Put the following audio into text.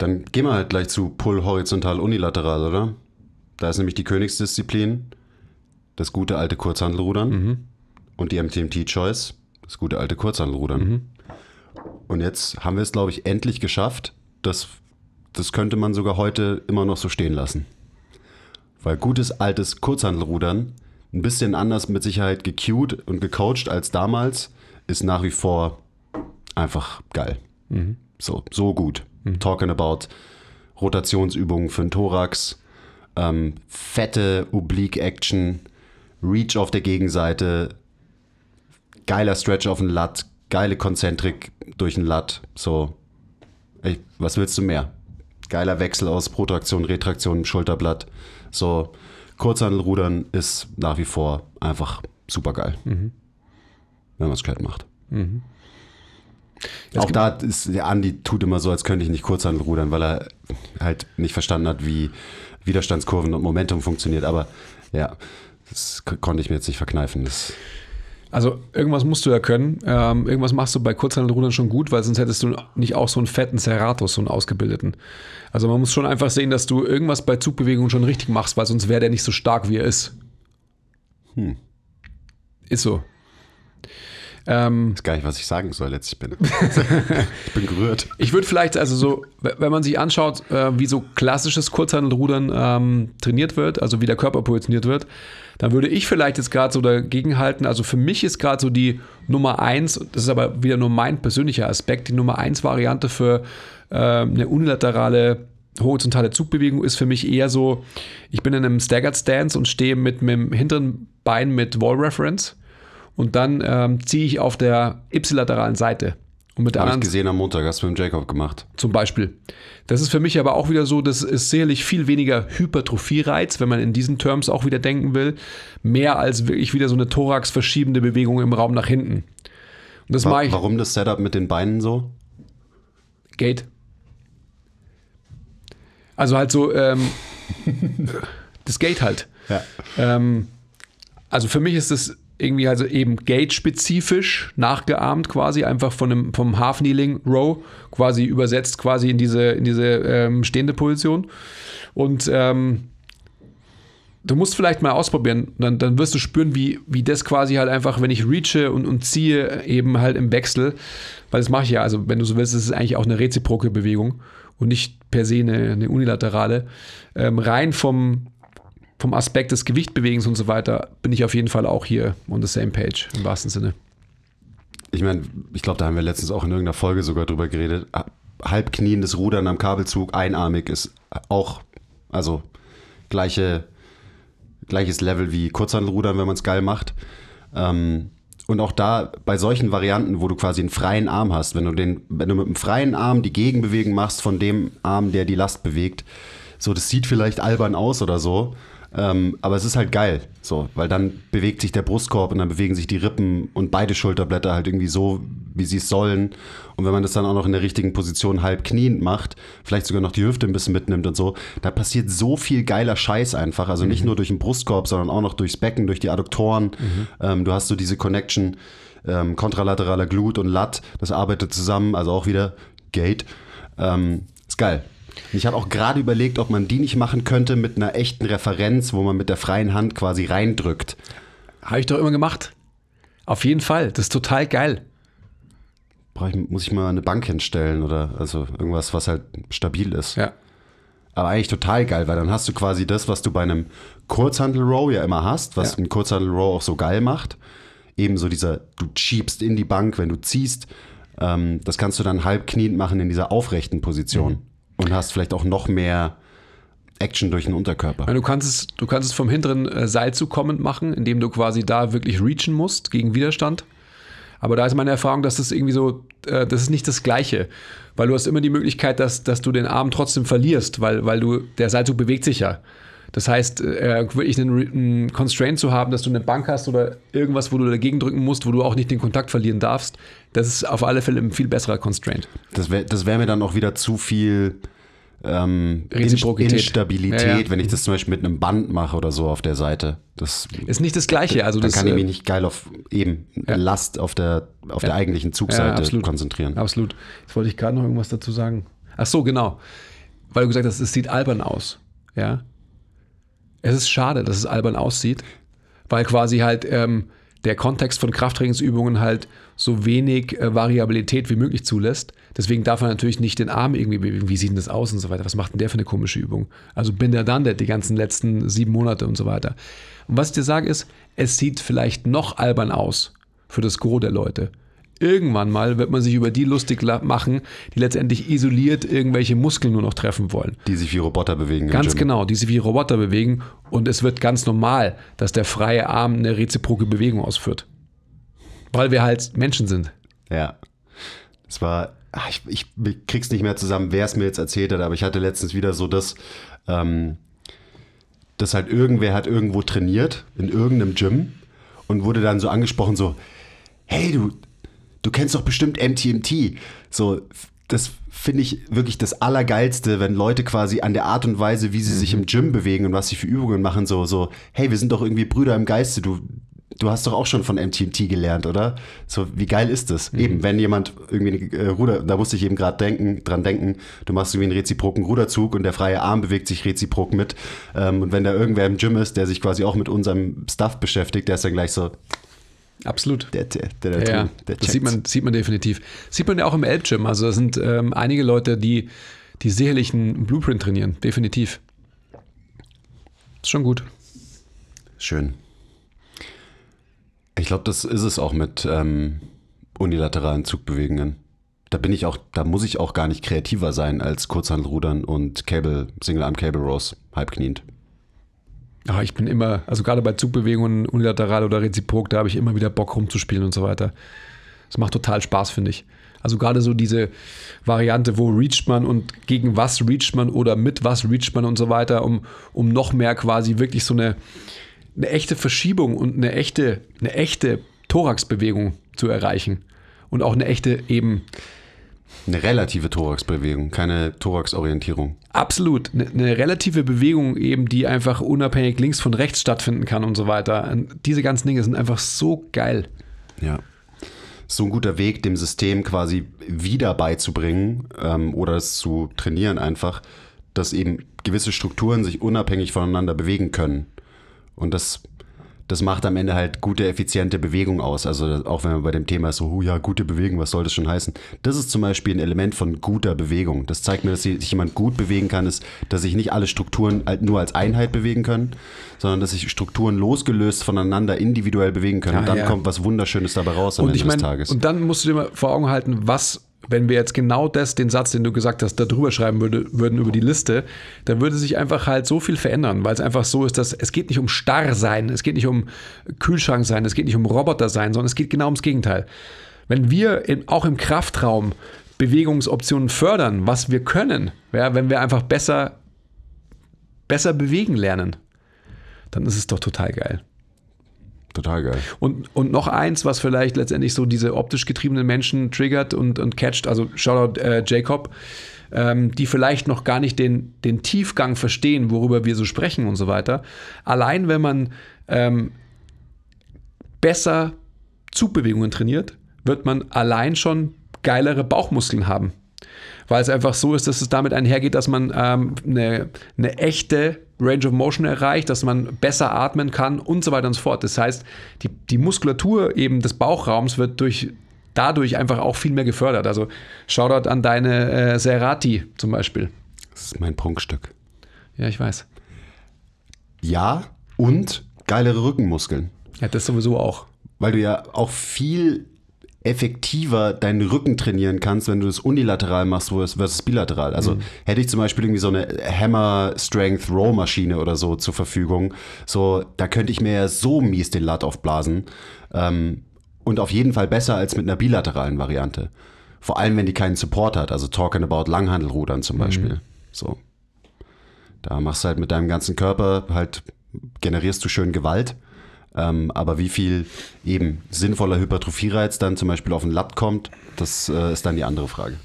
Dann gehen wir halt gleich zu Pull horizontal unilateral, oder? Da ist nämlich die Königsdisziplin, das gute alte Kurzhandelrudern mhm. und die MTMT Choice, das gute alte Kurzhandelrudern. Mhm. Und jetzt haben wir es, glaube ich, endlich geschafft. Das, das könnte man sogar heute immer noch so stehen lassen. Weil gutes altes Kurzhandelrudern, ein bisschen anders mit Sicherheit gecued und gecoacht als damals, ist nach wie vor einfach geil. Mhm. So, so gut. Mhm. Talking about Rotationsübungen für den Thorax, ähm, fette Oblique Action, Reach auf der Gegenseite, geiler Stretch auf den Lat, geile Konzentrik durch den Lat. So, ich, was willst du mehr? Geiler Wechsel aus Protraktion, Retraktion Schulterblatt. So, Kurzhandelrudern ist nach wie vor einfach super geil, mhm. wenn man es gescheit macht. Mhm. Es auch da ist der Andi tut immer so, als könnte ich nicht Kurzhandel rudern, weil er halt nicht verstanden hat, wie Widerstandskurven und Momentum funktioniert. Aber ja, das konnte ich mir jetzt nicht verkneifen. Das also irgendwas musst du ja können. Ähm, irgendwas machst du bei Kurzhandelrudern schon gut, weil sonst hättest du nicht auch so einen fetten Serratus, so einen ausgebildeten. Also man muss schon einfach sehen, dass du irgendwas bei Zugbewegungen schon richtig machst, weil sonst wäre der nicht so stark, wie er ist. Hm. Ist so. Ähm, weiß gar nicht, was ich sagen soll, letztlich bin. ich bin gerührt. Ich würde vielleicht, also so, wenn man sich anschaut, äh, wie so klassisches Kurzhandelrudern ähm, trainiert wird, also wie der Körper positioniert wird, dann würde ich vielleicht jetzt gerade so dagegen halten. Also für mich ist gerade so die Nummer eins, das ist aber wieder nur mein persönlicher Aspekt, die Nummer eins Variante für äh, eine unilaterale horizontale Zugbewegung ist für mich eher so, ich bin in einem Staggered Stance und stehe mit, mit dem hinteren Bein mit Wall Reference und dann ähm, ziehe ich auf der y-lateralen Seite. Und mit der Habe ich gesehen am Montag, hast du mit dem Jacob gemacht. Zum Beispiel. Das ist für mich aber auch wieder so, das ist sicherlich viel weniger Hypertrophie-Reiz, wenn man in diesen Terms auch wieder denken will, mehr als wirklich wieder so eine thorax-verschiebende Bewegung im Raum nach hinten. Und das Wa mache ich. Warum das Setup mit den Beinen so? Gate. Also halt so, ähm, das Gate halt. Ja. Ähm, also für mich ist das irgendwie also eben gate-spezifisch nachgeahmt quasi, einfach von einem, vom Half-Kneeling-Row quasi übersetzt quasi in diese, in diese ähm, stehende Position. Und ähm, du musst vielleicht mal ausprobieren, dann, dann wirst du spüren, wie, wie das quasi halt einfach, wenn ich reache und, und ziehe, eben halt im Wechsel, weil das mache ich ja, also wenn du so willst, ist es eigentlich auch eine reziproke Bewegung und nicht per se eine, eine unilaterale, ähm, rein vom vom Aspekt des Gewichtbewegens und so weiter bin ich auf jeden Fall auch hier on the same page im wahrsten Sinne. Ich meine, ich glaube, da haben wir letztens auch in irgendeiner Folge sogar drüber geredet. Halbkniendes Rudern am Kabelzug, einarmig ist auch, also gleiche, gleiches Level wie Kurzhandelrudern, wenn man es geil macht. Ähm, und auch da bei solchen Varianten, wo du quasi einen freien Arm hast, wenn du den, wenn du mit dem freien Arm die Gegenbewegung machst von dem Arm, der die Last bewegt, so das sieht vielleicht albern aus oder so, ähm, aber es ist halt geil, so, weil dann bewegt sich der Brustkorb und dann bewegen sich die Rippen und beide Schulterblätter halt irgendwie so, wie sie es sollen. Und wenn man das dann auch noch in der richtigen Position halb kniend macht, vielleicht sogar noch die Hüfte ein bisschen mitnimmt und so, da passiert so viel geiler Scheiß einfach. Also nicht mhm. nur durch den Brustkorb, sondern auch noch durchs Becken, durch die Adduktoren. Mhm. Ähm, du hast so diese Connection ähm, kontralateraler Glut und Lat, das arbeitet zusammen, also auch wieder Gate. Ähm, ist geil. Ich habe auch gerade überlegt, ob man die nicht machen könnte mit einer echten Referenz, wo man mit der freien Hand quasi reindrückt. Habe ich doch immer gemacht. Auf jeden Fall. Das ist total geil. Ich, muss ich mal eine Bank hinstellen oder also irgendwas, was halt stabil ist. Ja. Aber eigentlich total geil, weil dann hast du quasi das, was du bei einem Kurzhandel-Row ja immer hast, was ja. ein Kurzhandel-Row auch so geil macht. Ebenso dieser, du schiebst in die Bank, wenn du ziehst. Ähm, das kannst du dann halb kniend machen in dieser aufrechten Position. Mhm. Und hast vielleicht auch noch mehr Action durch den Unterkörper. Du kannst es, du kannst es vom hinteren äh, Seilzug kommend machen, indem du quasi da wirklich reachen musst gegen Widerstand. Aber da ist meine Erfahrung, dass das irgendwie so, äh, das ist nicht das Gleiche. Weil du hast immer die Möglichkeit, dass, dass du den Arm trotzdem verlierst, weil, weil du, der Seilzug bewegt sich ja. Das heißt, äh, wirklich einen, Constraint zu haben, dass du eine Bank hast oder irgendwas, wo du dagegen drücken musst, wo du auch nicht den Kontakt verlieren darfst, das ist auf alle Fälle ein viel besserer Constraint. Das wäre das wär mir dann auch wieder zu viel ähm, Instabilität, ja, ja. wenn ich das zum Beispiel mit einem Band mache oder so auf der Seite. Das ist nicht das Gleiche. Also dann das, kann ich mich äh, nicht geil auf eben ja. Last auf der, auf der eigentlichen Zugseite absolut. konzentrieren. Absolut. Jetzt wollte ich gerade noch irgendwas dazu sagen. Ach so, genau. Weil du gesagt hast, es sieht albern aus. Ja. Es ist schade, dass es albern aussieht, weil quasi halt ähm, der Kontext von Krafttrainingsübungen halt so wenig äh, Variabilität wie möglich zulässt. Deswegen darf man natürlich nicht den Arm irgendwie bewegen. Wie sieht denn das aus und so weiter? Was macht denn der für eine komische Übung? Also bin der dann der die ganzen letzten sieben Monate und so weiter. Und was ich dir sage ist, es sieht vielleicht noch albern aus für das Gros der Leute. Irgendwann mal wird man sich über die lustig machen, die letztendlich isoliert irgendwelche Muskeln nur noch treffen wollen. Die sich wie Roboter bewegen. Ganz genau, die sich wie Roboter bewegen. Und es wird ganz normal, dass der freie Arm eine reziproke Bewegung ausführt. Weil wir halt Menschen sind. Ja. Es war, ach, ah, ich, ich krieg's nicht mehr zusammen, wer es mir jetzt erzählt hat, aber ich hatte letztens wieder so das, ähm, dass halt irgendwer hat irgendwo trainiert, in irgendeinem Gym und wurde dann so angesprochen, so, hey du, Du kennst doch bestimmt MTMT. So, das finde ich wirklich das Allergeilste, wenn Leute quasi an der Art und Weise, wie sie mhm. sich im mhm. Gym bewegen und was sie für Übungen machen, so, so, hey, wir sind doch irgendwie Brüder im Geiste, du, du hast doch auch schon von MTMT gelernt, oder? So, wie geil ist das? Mhm. Eben, wenn jemand irgendwie äh, Ruder, da musste ich eben gerade denken, dran denken, du machst irgendwie einen reziproken Ruderzug und der freie Arm bewegt sich reziprok mit. Ähm, und wenn da irgendwer im Gym ist, der sich quasi auch mit unserem Stuff beschäftigt, der ist dann gleich so, Absolut. Der, der, der, der, ja, der das sieht man, sieht man definitiv. Sieht man ja auch im Elbgym. Also da sind ähm, einige Leute, die, die sicherlich einen Blueprint trainieren. Definitiv. Ist schon gut. Schön. Ich glaube, das ist es auch mit ähm, unilateralen Zugbewegungen. Da bin ich auch, da muss ich auch gar nicht kreativer sein als Kurzhandelrudern und Cable, Single Arm Cable Rows, halbkniend. Ah, ich bin immer, also gerade bei Zugbewegungen, unilateral oder reziprok, da habe ich immer wieder Bock rumzuspielen und so weiter. Das macht total Spaß, finde ich. Also gerade so diese Variante, wo reacht man und gegen was reacht man oder mit was reacht man und so weiter, um, um noch mehr quasi wirklich so eine, eine echte Verschiebung und eine echte, eine echte Thoraxbewegung zu erreichen. Und auch eine echte eben eine relative Thoraxbewegung, keine Thoraxorientierung. Absolut. Eine, eine, relative Bewegung eben, die einfach unabhängig links von rechts stattfinden kann und so weiter. Und diese ganzen Dinge sind einfach so geil. Ja. So ein guter Weg, dem System quasi wieder beizubringen ähm, oder es zu trainieren einfach, dass eben gewisse Strukturen sich unabhängig voneinander bewegen können. Und das das macht am Ende halt gute, effiziente Bewegung aus. Also auch wenn man bei dem Thema ist, so, oh ja, gute Bewegung, was soll das schon heißen? Das ist zum Beispiel ein Element von guter Bewegung. Das zeigt mir, dass sich jemand gut bewegen kann, ist, dass sich nicht alle Strukturen nur als Einheit bewegen können, sondern dass sich Strukturen losgelöst voneinander individuell bewegen können. Ah, und dann ja. kommt was Wunderschönes dabei raus am und Ende ich mein, des Tages. Und dann musst du dir mal vor Augen halten, was wenn wir jetzt genau das, den Satz, den du gesagt hast, da drüber schreiben würde, würden über die Liste, dann würde sich einfach halt so viel verändern, weil es einfach so ist, dass es geht nicht um starr sein, es geht nicht um Kühlschrank sein, es geht nicht um Roboter sein, sondern es geht genau ums Gegenteil. Wenn wir in, auch im Kraftraum Bewegungsoptionen fördern, was wir können, ja, wenn wir einfach besser, besser bewegen lernen, dann ist es doch total geil. Total geil. Und, und noch eins, was vielleicht letztendlich so diese optisch getriebenen Menschen triggert und, und catcht, also Shoutout äh, Jacob, ähm, die vielleicht noch gar nicht den, den Tiefgang verstehen, worüber wir so sprechen und so weiter. Allein wenn man ähm, besser Zugbewegungen trainiert, wird man allein schon geilere Bauchmuskeln haben. Weil es einfach so ist, dass es damit einhergeht, dass man ähm, eine, eine echte Range of Motion erreicht, dass man besser atmen kann und so weiter und so fort. Das heißt, die, die Muskulatur eben des Bauchraums wird durch, dadurch einfach auch viel mehr gefördert. Also Shoutout an deine äh, Serati zum Beispiel. Das ist mein Prunkstück. Ja, ich weiß. Ja, und geilere Rückenmuskeln. Ja, das sowieso auch. Weil du ja auch viel effektiver deinen Rücken trainieren kannst, wenn du das unilateral machst versus bilateral. Also mhm. hätte ich zum Beispiel irgendwie so eine Hammer Strength Row Maschine oder so zur Verfügung, so da könnte ich mir ja so mies den Lat aufblasen ähm, und auf jeden Fall besser als mit einer bilateralen Variante. Vor allem, wenn die keinen Support hat, also talking about Langhandelrudern zum mhm. Beispiel. Mhm. So. Da machst du halt mit deinem ganzen Körper halt generierst du schön Gewalt ähm, aber wie viel eben sinnvoller Hypertrophie-Reiz dann zum Beispiel auf den Latt kommt, das äh, ist dann die andere Frage.